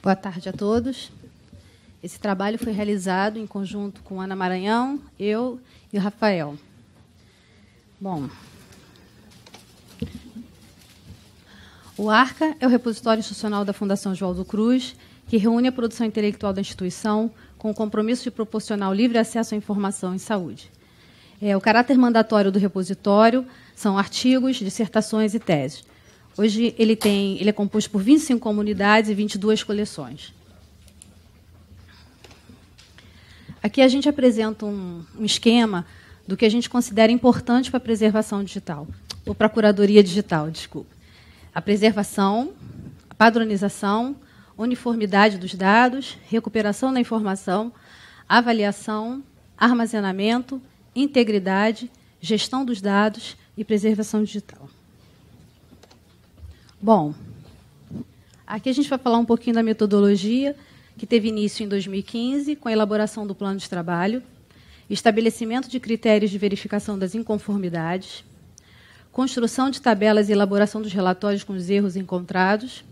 Boa tarde a todos. Esse trabalho foi realizado em conjunto com Ana Maranhão, eu e o Rafael. Bom, o ARCA é o repositório institucional da Fundação João Cruz, que reúne a produção intelectual da instituição com o compromisso de proporcionar o livre acesso à informação em saúde. É, o caráter mandatório do repositório são artigos, dissertações e teses. Hoje ele tem, ele é composto por 25 comunidades e 22 coleções. Aqui a gente apresenta um, um esquema do que a gente considera importante para a preservação digital, ou para a curadoria digital, desculpa. A preservação, a padronização, uniformidade dos dados, recuperação da informação, avaliação, armazenamento, integridade, gestão dos dados e preservação digital. Bom, aqui a gente vai falar um pouquinho da metodologia que teve início em 2015 com a elaboração do plano de trabalho, estabelecimento de critérios de verificação das inconformidades, construção de tabelas e elaboração dos relatórios com os erros encontrados,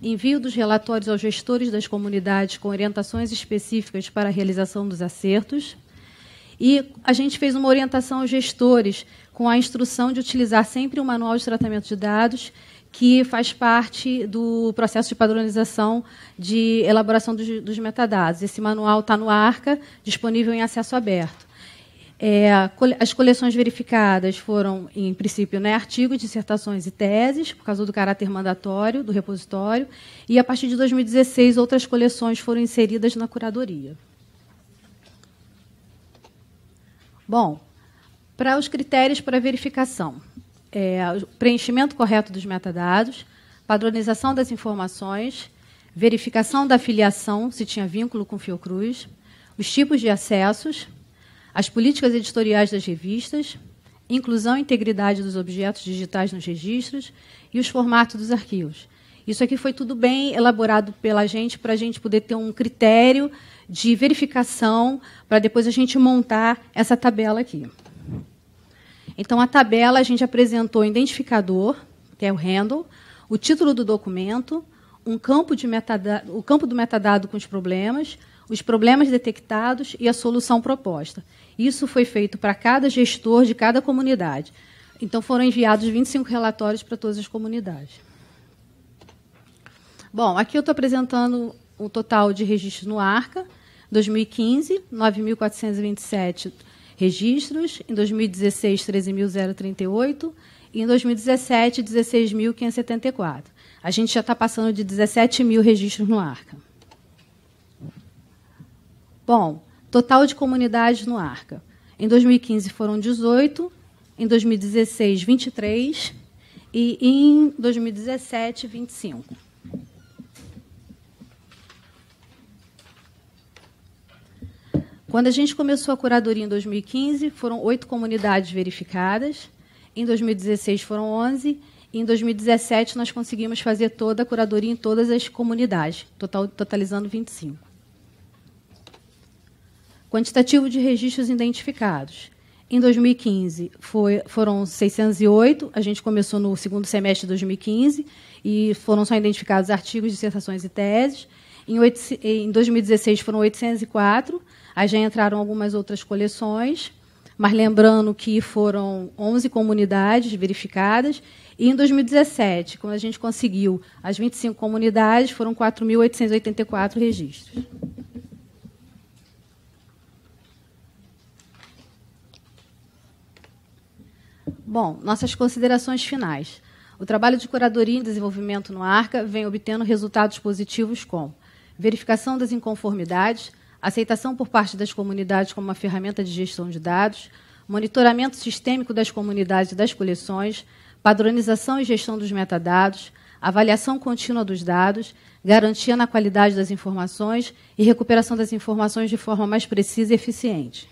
envio dos relatórios aos gestores das comunidades com orientações específicas para a realização dos acertos. E a gente fez uma orientação aos gestores com a instrução de utilizar sempre o um manual de tratamento de dados que faz parte do processo de padronização de elaboração dos, dos metadados. Esse manual está no ARCA, disponível em acesso aberto. É, as coleções verificadas foram, em princípio, né, artigos, dissertações e teses, por causa do caráter mandatório do repositório, e a partir de 2016 outras coleções foram inseridas na curadoria. Bom, para os critérios para verificação é, preenchimento correto dos metadados, padronização das informações, verificação da filiação, se tinha vínculo com Fiocruz, os tipos de acessos, as políticas editoriais das revistas, inclusão e integridade dos objetos digitais nos registros e os formatos dos arquivos. Isso aqui foi tudo bem elaborado pela gente para a gente poder ter um critério de verificação para depois a gente montar essa tabela aqui. Então, a tabela a gente apresentou identificador, que é o handle, o título do documento, um campo de metadado, o campo do metadado com os problemas, os problemas detectados e a solução proposta. Isso foi feito para cada gestor de cada comunidade. Então foram enviados 25 relatórios para todas as comunidades. Bom, aqui eu estou apresentando o total de registros no ARCA, 2015, 9.427 registros, em 2016, 13.038 e em 2017, 16.574. A gente já está passando de 17 mil registros no ARCA. Bom, total de comunidades no ARCA. Em 2015 foram 18, em 2016, 23 e em 2017, 25. Quando a gente começou a curadoria em 2015, foram oito comunidades verificadas. Em 2016 foram 11 em 2017 nós conseguimos fazer toda a curadoria em todas as comunidades, total, totalizando 25. Quantitativo de registros identificados. Em 2015 foi, foram 608, a gente começou no segundo semestre de 2015 e foram só identificados artigos, dissertações e teses. Em, 2016 foram 804, aí já entraram algumas outras coleções, mas lembrando que foram 11 comunidades verificadas. E em 2017, quando a gente conseguiu as 25 comunidades, foram 4.884 registros. Bom, nossas considerações finais. O trabalho de curadoria e desenvolvimento no ARCA vem obtendo resultados positivos com verificação das inconformidades, aceitação por parte das comunidades como uma ferramenta de gestão de dados, monitoramento sistêmico das comunidades e das coleções, padronização e gestão dos metadados, avaliação contínua dos dados, garantia na qualidade das informações e recuperação das informações de forma mais precisa e eficiente.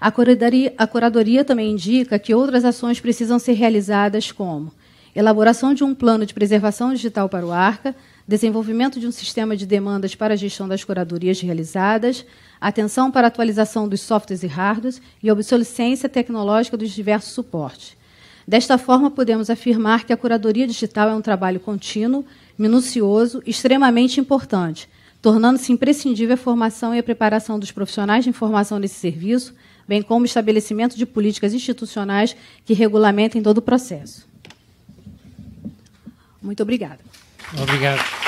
A curadoria, a curadoria também indica que outras ações precisam ser realizadas como elaboração de um plano de preservação digital para o ARCA, desenvolvimento de um sistema de demandas para a gestão das curadorias realizadas, atenção para a atualização dos softwares e hardwares e obsolescência tecnológica dos diversos suportes. Desta forma, podemos afirmar que a curadoria digital é um trabalho contínuo, minucioso, extremamente importante, tornando-se imprescindível a formação e a preparação dos profissionais de informação nesse serviço, bem como o estabelecimento de políticas institucionais que regulamentem todo o processo. Muito obrigada. Obrigado.